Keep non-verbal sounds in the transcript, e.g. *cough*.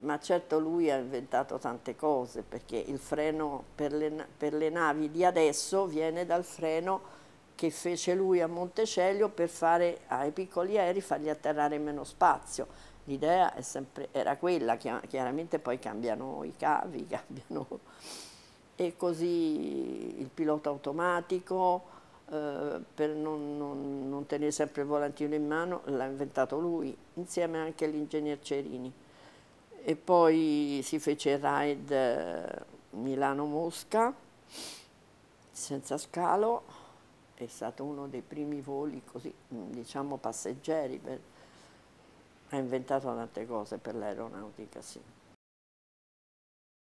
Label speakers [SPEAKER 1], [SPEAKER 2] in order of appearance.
[SPEAKER 1] Ma certo lui ha inventato tante cose perché il freno per le, per le navi di adesso viene dal freno che fece lui a Montecelio per fare ai piccoli aerei fargli atterrare meno spazio. L'idea era quella, chiaramente poi cambiano i cavi, *laughs* cambiano... E così il pilota automatico, eh, per non, non, non tenere sempre il volantino in mano, l'ha inventato lui, insieme anche all'ingegner Cerini e poi si fece il ride eh, Milano-Mosca senza scalo, è stato uno dei primi voli così, mm, diciamo passeggeri, per... ha inventato tante cose per l'aeronautica, sì.